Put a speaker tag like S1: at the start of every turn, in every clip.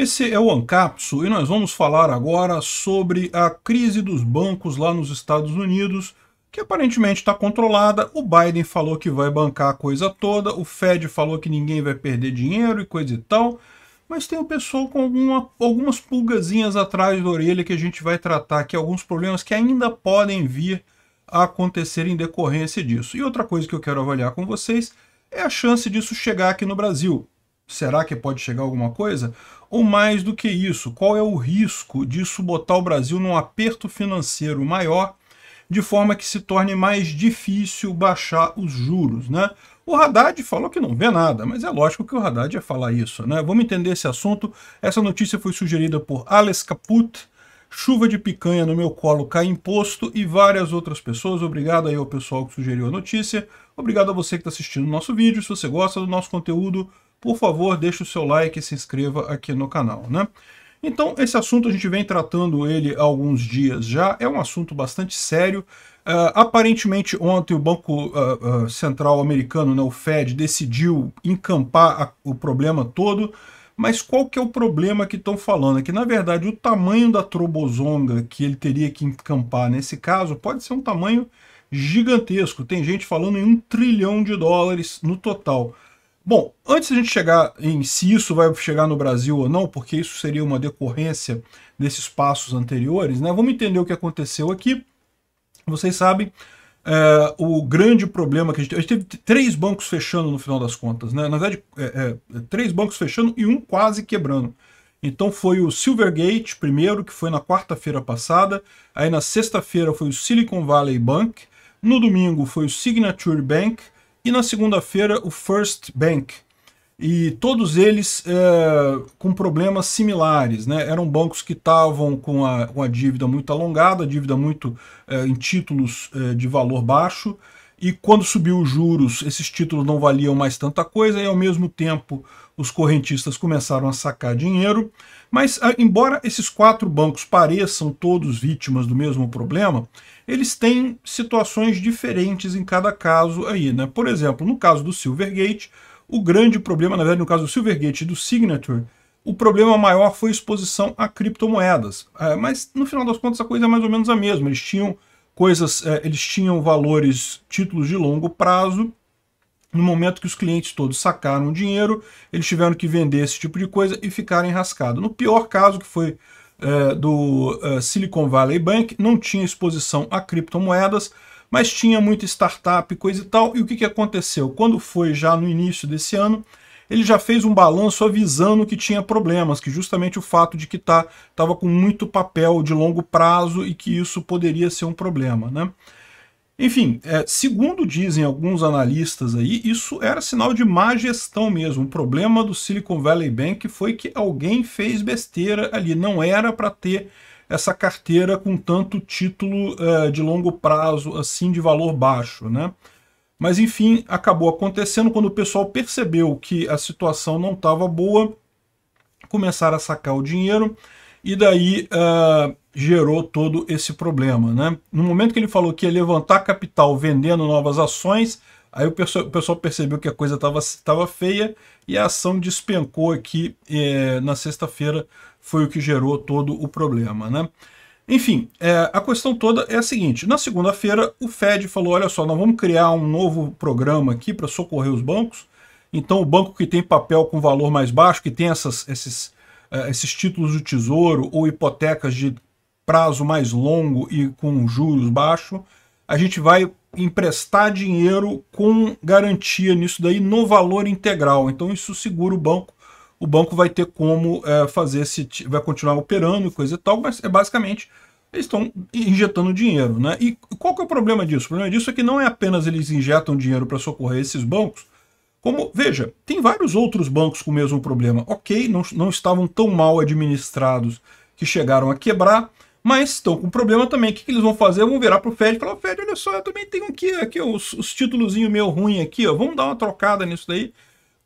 S1: Esse é o Ancapso e nós vamos falar agora sobre a crise dos bancos lá nos Estados Unidos, que aparentemente está controlada. O Biden falou que vai bancar a coisa toda, o Fed falou que ninguém vai perder dinheiro e coisa e tal, mas tem o pessoal com alguma, algumas pulgazinhas atrás da orelha que a gente vai tratar aqui, alguns problemas que ainda podem vir a acontecer em decorrência disso. E outra coisa que eu quero avaliar com vocês é a chance disso chegar aqui no Brasil. Será que pode chegar alguma coisa? Ou mais do que isso, qual é o risco disso botar o Brasil num aperto financeiro maior, de forma que se torne mais difícil baixar os juros, né? O Haddad falou que não vê nada, mas é lógico que o Haddad ia falar isso, né? Vamos entender esse assunto. Essa notícia foi sugerida por Alex Caput, Chuva de Picanha no Meu Colo Cai Imposto e várias outras pessoas. Obrigado aí ao pessoal que sugeriu a notícia. Obrigado a você que está assistindo o nosso vídeo. Se você gosta do nosso conteúdo, por favor, deixe o seu like e se inscreva aqui no canal, né? Então, esse assunto a gente vem tratando ele há alguns dias já, é um assunto bastante sério. Uh, aparentemente, ontem o Banco uh, uh, Central americano, né, o Fed, decidiu encampar a, o problema todo, mas qual que é o problema que estão falando? É que, na verdade, o tamanho da trobozonga que ele teria que encampar nesse caso pode ser um tamanho gigantesco. Tem gente falando em um trilhão de dólares no total. Bom, antes a gente chegar em se isso vai chegar no Brasil ou não, porque isso seria uma decorrência desses passos anteriores, né? Vamos entender o que aconteceu aqui. Vocês sabem, é, o grande problema que a gente, a gente teve três bancos fechando no final das contas, né? Na verdade, é, é, é, três bancos fechando e um quase quebrando. Então foi o Silvergate primeiro, que foi na quarta-feira passada, aí na sexta-feira foi o Silicon Valley Bank, no domingo foi o Signature Bank, e na segunda-feira, o First Bank. E todos eles é, com problemas similares. Né? Eram bancos que estavam com a, com a dívida muito alongada, dívida muito é, em títulos é, de valor baixo, e quando subiu os juros, esses títulos não valiam mais tanta coisa, e ao mesmo tempo os correntistas começaram a sacar dinheiro. Mas, ah, embora esses quatro bancos pareçam todos vítimas do mesmo problema, eles têm situações diferentes em cada caso aí, né? Por exemplo, no caso do Silvergate, o grande problema, na verdade, no caso do Silvergate e do Signature, o problema maior foi a exposição a criptomoedas. É, mas, no final das contas, a coisa é mais ou menos a mesma. Eles tinham coisas, é, eles tinham valores, títulos de longo prazo, no momento que os clientes todos sacaram o dinheiro, eles tiveram que vender esse tipo de coisa e ficaram enrascados. No pior caso, que foi é, do é, Silicon Valley Bank, não tinha exposição a criptomoedas, mas tinha muita startup, coisa e tal. E o que, que aconteceu? Quando foi já no início desse ano, ele já fez um balanço avisando que tinha problemas, que justamente o fato de que estava tá, com muito papel de longo prazo e que isso poderia ser um problema. Né? Enfim, é, segundo dizem alguns analistas aí, isso era sinal de má gestão mesmo. O problema do Silicon Valley Bank foi que alguém fez besteira ali, não era para ter essa carteira com tanto título é, de longo prazo, assim, de valor baixo, né? Mas enfim, acabou acontecendo quando o pessoal percebeu que a situação não estava boa, começaram a sacar o dinheiro e daí uh, gerou todo esse problema. Né? No momento que ele falou que ia levantar capital vendendo novas ações, aí o pessoal, o pessoal percebeu que a coisa estava feia e a ação despencou aqui eh, na sexta-feira, foi o que gerou todo o problema. Né? Enfim, é, a questão toda é a seguinte: na segunda-feira, o Fed falou: olha só, nós vamos criar um novo programa aqui para socorrer os bancos. Então, o banco que tem papel com valor mais baixo, que tem essas, esses, uh, esses títulos do tesouro ou hipotecas de prazo mais longo e com juros baixos, a gente vai emprestar dinheiro com garantia nisso daí no valor integral. Então, isso segura o banco o banco vai ter como é, fazer esse. vai continuar operando e coisa e tal, mas é basicamente eles estão injetando dinheiro. Né? E qual que é o problema disso? O problema disso é que não é apenas eles injetam dinheiro para socorrer esses bancos, como, veja, tem vários outros bancos com o mesmo problema. Ok, não, não estavam tão mal administrados que chegaram a quebrar, mas estão com problema também. O que, que eles vão fazer? Vão virar para o Fed e falar, Fed, olha só, eu também tenho aqui, aqui os, os títulos meu ruim aqui, ó, vamos dar uma trocada nisso daí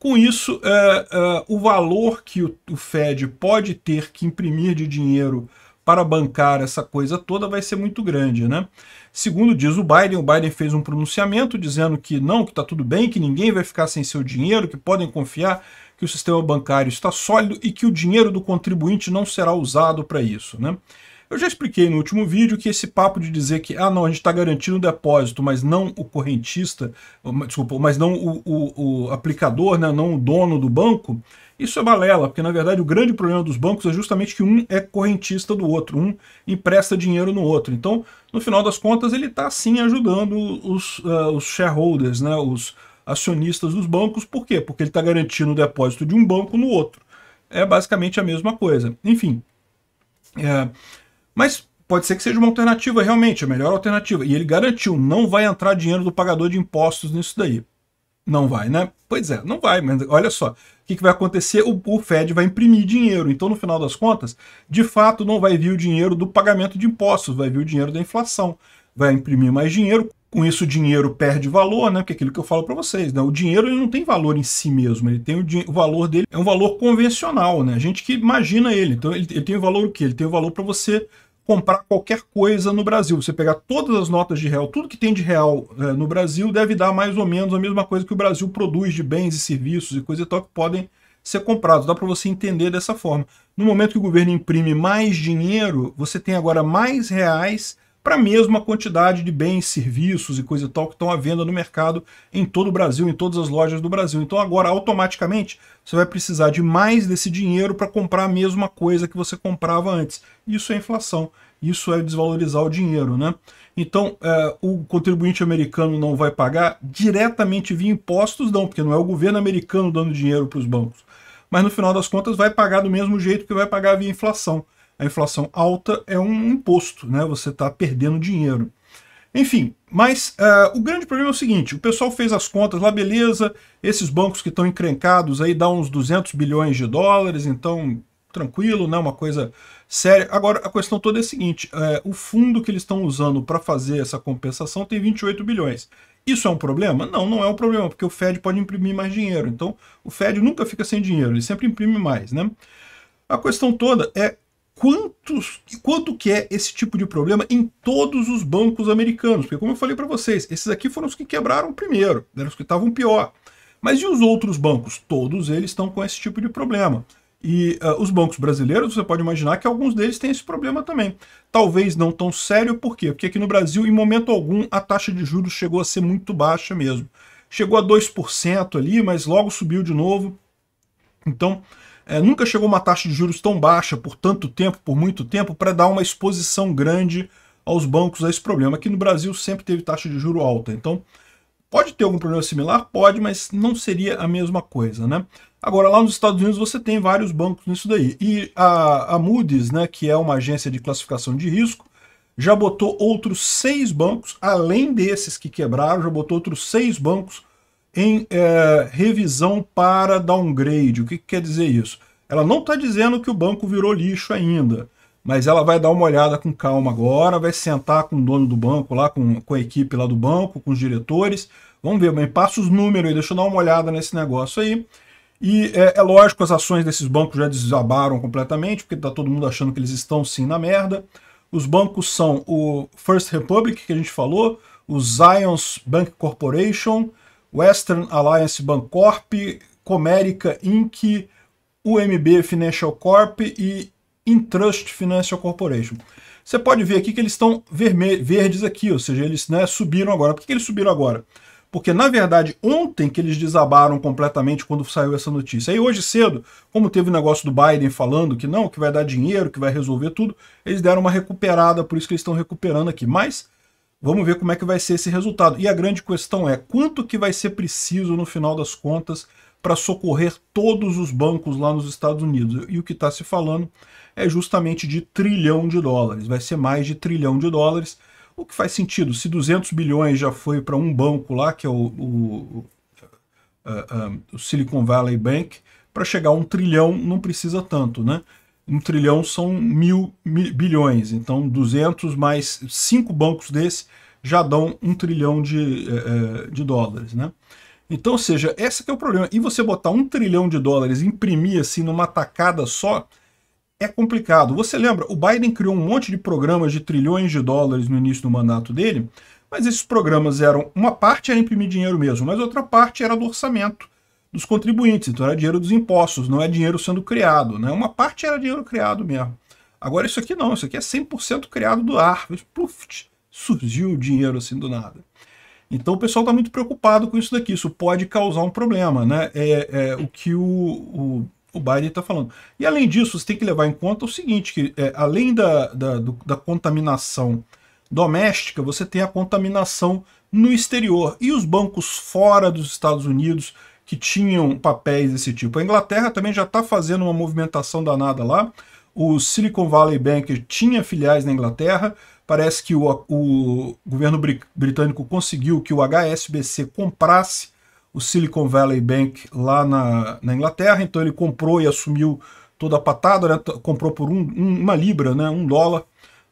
S1: com isso, é, é, o valor que o, o, Fed pode ter que imprimir de dinheiro para bancar essa coisa toda vai ser muito grande, né? Segundo diz o Biden, o Biden fez um pronunciamento dizendo que não, que está tudo bem, que ninguém vai ficar sem seu dinheiro, que podem confiar que o sistema bancário está sólido e que o dinheiro do contribuinte não será usado para isso, né? Eu já expliquei no último vídeo que esse papo de dizer que, ah, não, a gente está garantindo o depósito, mas não o correntista, desculpa, mas não o, o, o aplicador, né, não o dono do banco, isso é balela, porque na verdade o grande problema dos bancos é justamente que um é correntista do outro, um empresta dinheiro no outro. Então, no final das contas, ele está sim ajudando os, uh, os shareholders, né, os acionistas dos bancos. Por quê? Porque ele está garantindo o depósito de um banco no outro. É basicamente a mesma coisa. Enfim, é, mas pode ser que seja uma alternativa realmente, a melhor alternativa. E ele garantiu, não vai entrar dinheiro do pagador de impostos nisso daí. Não vai, né? Pois é, não vai, mas olha só. O que, que vai acontecer? O, o, Fed vai imprimir dinheiro. Então, no final das contas, de fato, não vai vir o dinheiro do pagamento de impostos, vai vir o dinheiro da inflação vai imprimir mais dinheiro, com isso o dinheiro perde valor, né? Porque é aquilo que eu falo para vocês, né? O dinheiro ele não tem valor em si mesmo, ele tem o, o, valor dele, é um valor convencional, né? A gente que imagina ele. Então ele, ele tem o valor o quê? Ele tem o valor para você comprar qualquer coisa no Brasil. Você pegar todas as notas de real, tudo que tem de real é, no Brasil deve dar mais ou menos a mesma coisa que o Brasil produz de bens e serviços e coisa e tal que podem ser comprados. Dá para você entender dessa forma. No momento que o governo imprime mais dinheiro, você tem agora mais reais para a mesma quantidade de bens, serviços e coisa e tal que estão à venda no mercado em todo o Brasil, em todas as lojas do Brasil. Então agora, automaticamente, você vai precisar de mais desse dinheiro para comprar a mesma coisa que você comprava antes. Isso é inflação, isso é desvalorizar o dinheiro. Né? Então, é, o contribuinte americano não vai pagar diretamente via impostos, não, porque não é o governo americano dando dinheiro para os bancos. Mas no final das contas vai pagar do mesmo jeito que vai pagar via inflação. A inflação alta é um imposto, né? Você está perdendo dinheiro. Enfim, mas uh, o grande problema é o seguinte, o pessoal fez as contas lá, beleza, esses bancos que estão encrencados aí dá uns 200 bilhões de dólares, então tranquilo, né, uma coisa séria. Agora, a questão toda é a seguinte, uh, o fundo que eles estão usando para fazer essa compensação tem 28 bilhões. Isso é um problema? Não, não é um problema, porque o Fed pode imprimir mais dinheiro. Então, o Fed nunca fica sem dinheiro, ele sempre imprime mais, né? A questão toda é quantos, quanto que é esse tipo de problema em todos os bancos americanos. Porque como eu falei para vocês, esses aqui foram os que quebraram primeiro, eram os que estavam pior. Mas e os outros bancos? Todos eles estão com esse tipo de problema. E uh, os bancos brasileiros, você pode imaginar que alguns deles têm esse problema também. Talvez não tão sério, por quê? Porque aqui no Brasil, em momento algum, a taxa de juros chegou a ser muito baixa mesmo. Chegou a 2% ali, mas logo subiu de novo. Então, é, nunca chegou uma taxa de juros tão baixa por tanto tempo, por muito tempo, para dar uma exposição grande aos bancos a esse problema. Aqui no Brasil sempre teve taxa de juro alta, então pode ter algum problema similar? Pode, mas não seria a mesma coisa, né? Agora, lá nos Estados Unidos você tem vários bancos nisso daí. E a, a Moody's, né, que é uma agência de classificação de risco, já botou outros seis bancos, além desses que quebraram, já botou outros seis bancos em é, revisão para downgrade. O que, que quer dizer isso? Ela não está dizendo que o banco virou lixo ainda, mas ela vai dar uma olhada com calma agora, vai sentar com o dono do banco lá, com, com a equipe lá do banco, com os diretores. Vamos ver, bem, passa os números aí, deixa eu dar uma olhada nesse negócio aí. E é, é lógico, as ações desses bancos já desabaram completamente, porque está todo mundo achando que eles estão sim na merda. Os bancos são o First Republic, que a gente falou, o Zions Bank Corporation, Western Alliance Bancorp, Comerica Inc., UMB Financial Corp e Intrust Financial Corporation. Você pode ver aqui que eles estão verdes aqui, ou seja, eles né, subiram agora. Por que, eles subiram agora? Porque, na verdade, ontem que eles desabaram completamente quando saiu essa notícia. Aí hoje cedo, como teve o negócio do Biden falando que não, que vai dar dinheiro, que vai resolver tudo, eles deram uma recuperada, por isso que eles estão recuperando aqui. Mas Vamos ver como é que vai ser esse resultado. E a grande questão é, quanto que vai ser preciso, no final das contas, para socorrer todos os bancos lá nos Estados Unidos? E o que está se falando é justamente de trilhão de dólares. Vai ser mais de trilhão de dólares, o que faz sentido. Se 200 bilhões já foi para um banco lá, que é o, o, o, eh, eh, o Silicon Valley Bank, para chegar a um trilhão não precisa tanto, né? um trilhão são mil, mil bilhões, então 200 mais cinco bancos desse já dão um trilhão de, eh, eh, de dólares, né? Então, ou seja, esse é o problema. E você botar um trilhão de dólares, imprimir assim numa tacada só, é complicado. Você lembra, o Biden criou um monte de programas de trilhões de dólares no início do mandato dele, mas esses programas eram, uma parte era imprimir dinheiro mesmo, mas outra parte era do orçamento dos contribuintes, então era dinheiro dos impostos, não é dinheiro sendo criado. Né? Uma parte era dinheiro criado mesmo. Agora isso aqui não, isso aqui é 100% criado do ar. puf, surgiu o dinheiro assim do nada. Então o pessoal está muito preocupado com isso daqui, isso pode causar um problema, né? É, é o que o, o, o Biden está falando. E além disso, você tem que levar em conta o seguinte, que é, além da, da, do, da contaminação doméstica, você tem a contaminação no exterior. E os bancos fora dos Estados Unidos que tinham papéis desse tipo. A Inglaterra também já está fazendo uma movimentação danada lá. O Silicon Valley Bank tinha filiais na Inglaterra. Parece que o, o governo britânico conseguiu que o HSBC comprasse o Silicon Valley Bank lá na, na Inglaterra. Então ele comprou e assumiu toda a patada, né? comprou por um, um, uma libra, né? um dólar,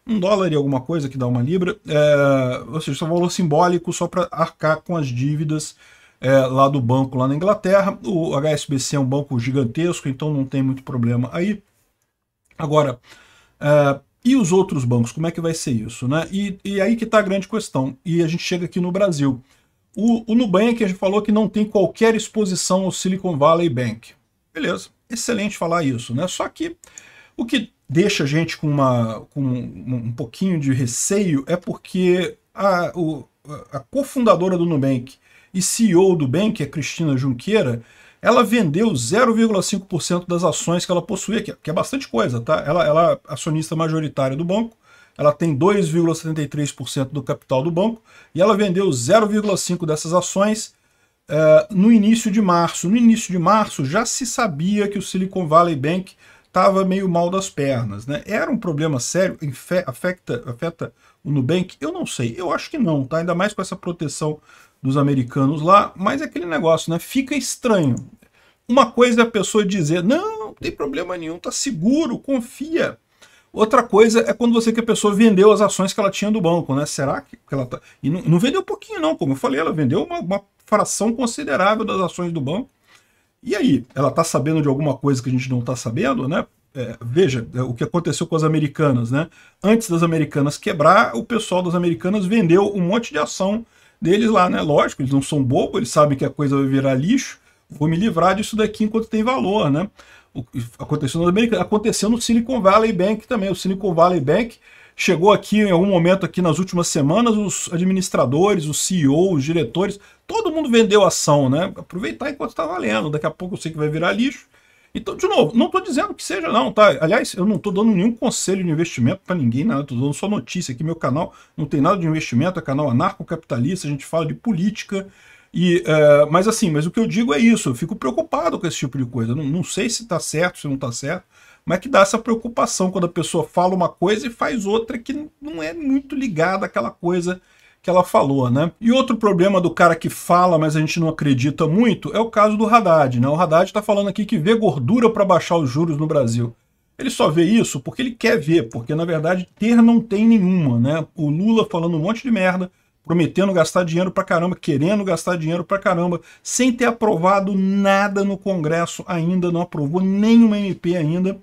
S1: um dólar e alguma coisa que dá uma libra, é, ou seja, só valor simbólico só para arcar com as dívidas é, lá do banco lá na Inglaterra. O HSBC é um banco gigantesco, então não tem muito problema aí. Agora, é, e os outros bancos, como é que vai ser isso? Né? E, e aí que está a grande questão. E a gente chega aqui no Brasil. O, o Nubank a gente falou que não tem qualquer exposição ao Silicon Valley Bank. Beleza, excelente falar isso, né? Só que o que deixa a gente com, uma, com um pouquinho de receio é porque a, o, a cofundadora do Nubank e CEO do Bank, a é Cristina Junqueira, ela vendeu 0,5% das ações que ela possuía, é, que, é bastante coisa, tá? Ela, ela é acionista majoritária do banco, ela tem 2,73% do capital do banco, e ela vendeu 0,5% dessas ações eh, no início de março. No início de março já se sabia que o Silicon Valley Bank estava meio mal das pernas, né? Era um problema sério, afeta, afeta o Nubank? Eu não sei, eu acho que não, tá? Ainda mais com essa proteção dos americanos lá, mas é aquele negócio, né? Fica estranho. Uma coisa é a pessoa dizer, não, não tem problema nenhum, tá seguro, confia. Outra coisa é quando você que a pessoa vendeu as ações que ela tinha do banco, né? Será que ela tá. E não, não vendeu pouquinho, não, como eu falei, ela vendeu uma, uma fração considerável das ações do banco. E aí, ela tá sabendo de alguma coisa que a gente não tá sabendo, né? É, veja é, o que aconteceu com as americanas, né? Antes das americanas quebrar, o pessoal das americanas vendeu um monte de ação deles lá, né? Lógico, eles não são bobos, eles sabem que a coisa vai virar lixo. Vou me livrar disso daqui enquanto tem valor, né? O, aconteceu, no, aconteceu no Silicon Valley Bank também. O Silicon Valley Bank chegou aqui em algum momento aqui nas últimas semanas, os administradores, os CEOs, os diretores, todo mundo vendeu ação, né? Aproveitar enquanto está valendo. Daqui a pouco eu sei que vai virar lixo então, de novo, não estou dizendo que seja, não, tá? Aliás, eu não estou dando nenhum conselho de investimento para ninguém, nada. Estou dando só notícia aqui. Meu canal não tem nada de investimento, é canal anarcocapitalista, a gente fala de política. E, é, mas assim, mas o que eu digo é isso, eu fico preocupado com esse tipo de coisa. Não, não sei se está certo, se não está certo, mas é que dá essa preocupação quando a pessoa fala uma coisa e faz outra que não é muito ligada àquela coisa que ela falou, né? E outro problema do cara que fala, mas a gente não acredita muito, é o caso do Haddad, né? O Haddad está falando aqui que vê gordura para baixar os juros no Brasil. Ele só vê isso porque ele quer ver, porque na verdade ter não tem nenhuma, né? O Lula falando um monte de merda, prometendo gastar dinheiro pra caramba, querendo gastar dinheiro pra caramba, sem ter aprovado nada no Congresso ainda, não aprovou nenhuma MP ainda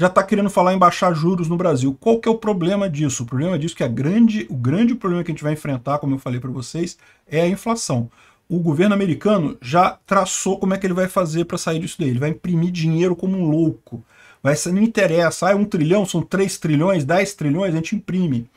S1: já está querendo falar em baixar juros no Brasil. Qual que é o problema disso? O problema disso é que a grande, o grande problema que a gente vai enfrentar, como eu falei para vocês, é a inflação. O governo americano já traçou como é que ele vai fazer para sair disso daí. Ele vai imprimir dinheiro como um louco. Vai, não interessa, ah, é um trilhão, são três trilhões, dez trilhões, a gente imprime.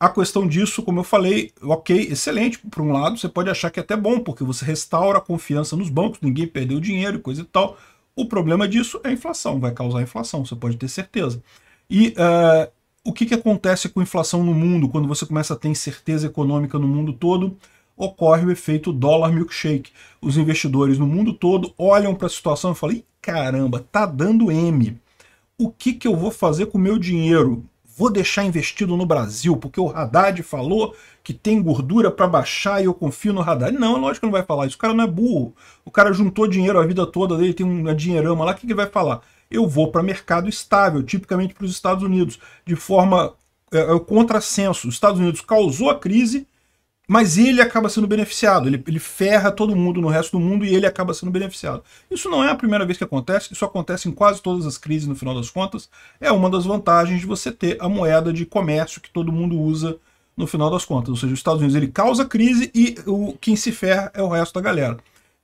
S1: A questão disso, como eu falei, ok, excelente, por um lado, você pode achar que é até bom, porque você restaura a confiança nos bancos, ninguém perdeu dinheiro e coisa e tal. O problema disso é a inflação, vai causar inflação, você pode ter certeza. E uh, o que, que acontece com inflação no mundo quando você começa a ter incerteza econômica no mundo todo? Ocorre o efeito dólar milkshake. Os investidores no mundo todo olham para a situação e falam: caramba, tá dando M. O que, que eu vou fazer com o meu dinheiro? vou deixar investido no Brasil, porque o Haddad falou que tem gordura para baixar e eu confio no Haddad. Não, é lógico que não vai falar isso. O cara não é burro. O cara juntou dinheiro a vida toda dele, tem uma dinheirama lá. O que, ele vai falar? Eu vou para mercado estável, tipicamente para os Estados Unidos, de forma é, é, contrassenso. Os Estados Unidos causou a crise, mas ele acaba sendo beneficiado, ele, ele ferra todo mundo no resto do mundo e ele acaba sendo beneficiado. Isso não é a primeira vez que acontece, isso acontece em quase todas as crises, no final das contas. É uma das vantagens de você ter a moeda de comércio que todo mundo usa no final das contas. Ou seja, os Estados Unidos ele causa crise e o quem se ferra é o resto da galera.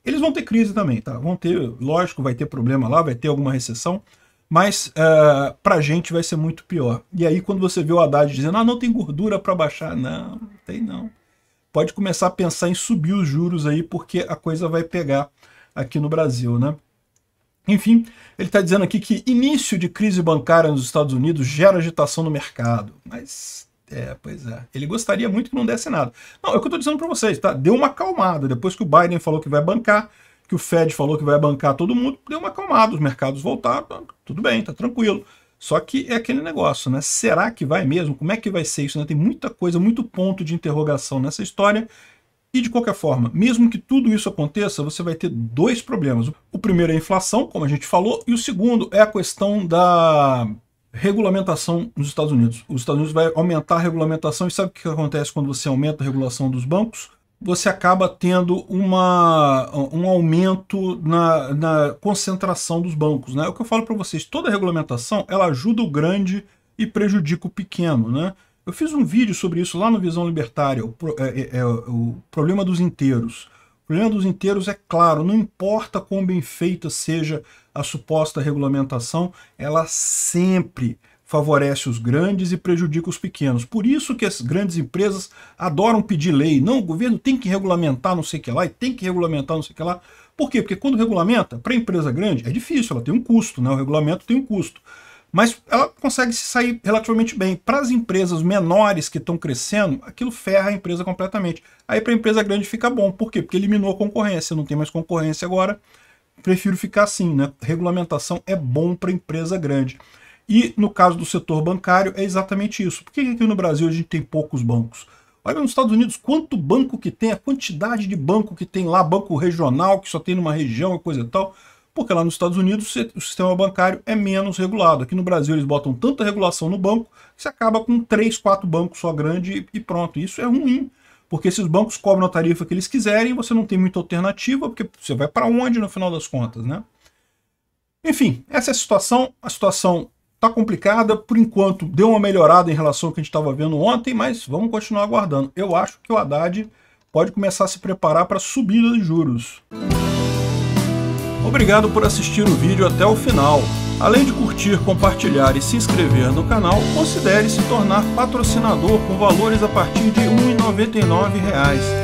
S1: Eles vão ter crise também, tá? Vão ter, lógico, vai ter problema lá, vai ter alguma recessão, mas uh, pra gente vai ser muito pior. E aí quando você vê o Haddad dizendo, ah, não tem gordura para baixar, não, não tem não pode começar a pensar em subir os juros aí, porque a coisa vai pegar aqui no Brasil, né? Enfim, ele está dizendo aqui que início de crise bancária nos Estados Unidos gera agitação no mercado. Mas, é, pois é. Ele gostaria muito que não desse nada. Não, é o que eu estou dizendo para vocês, tá? Deu uma acalmada. Depois que o Biden falou que vai bancar, que o Fed falou que vai bancar todo mundo, deu uma acalmada. Os mercados voltaram, tá tudo bem, tá tranquilo. Só que é aquele negócio, né? Será que vai mesmo? Como é que vai ser isso? Né? Tem muita coisa, muito ponto de interrogação nessa história. E de qualquer forma, mesmo que tudo isso aconteça, você vai ter dois problemas. O primeiro é a inflação, como a gente falou, e o segundo é a questão da regulamentação nos Estados Unidos. Os Estados Unidos vai aumentar a regulamentação e sabe o que acontece quando você aumenta a regulação dos bancos? você acaba tendo uma, um aumento na, na concentração dos bancos. Né? É o que eu falo para vocês, toda regulamentação ela ajuda o grande e prejudica o pequeno. Né? Eu fiz um vídeo sobre isso lá no Visão Libertária, o, é, é, é, o problema dos inteiros. O problema dos inteiros é claro, não importa quão bem feita seja a suposta regulamentação, ela sempre favorece os grandes e prejudica os pequenos. Por isso que as grandes empresas adoram pedir lei. Não, o governo tem que regulamentar não sei o que lá e tem que regulamentar não sei o que lá. Por quê? Porque quando regulamenta, para a empresa grande, é difícil, ela tem um custo, né? o regulamento tem um custo. Mas ela consegue se sair relativamente bem. Para as empresas menores que estão crescendo, aquilo ferra a empresa completamente. Aí para a empresa grande fica bom. Por quê? Porque eliminou a concorrência, não tem mais concorrência agora. Prefiro ficar assim, né? Regulamentação é bom para empresa grande. E no caso do setor bancário é exatamente isso. Por que aqui no Brasil a gente tem poucos bancos? Olha nos Estados Unidos quanto banco que tem, a quantidade de banco que tem lá, banco regional que só tem numa região e coisa e tal. Porque lá nos Estados Unidos o sistema bancário é menos regulado. Aqui no Brasil eles botam tanta regulação no banco que você acaba com três, quatro bancos só grande e pronto. Isso é ruim, porque esses bancos cobram a tarifa que eles quiserem e você não tem muita alternativa, porque você vai para onde no final das contas, né? Enfim, essa é a situação. A situação Tá complicada, por enquanto deu uma melhorada em relação ao que a gente estava vendo ontem, mas vamos continuar aguardando. Eu acho que o Haddad pode começar a se preparar para a subida de juros. Obrigado por assistir o vídeo até o final. Além de curtir, compartilhar e se inscrever no canal, considere se tornar patrocinador com valores a partir de R$ 1,99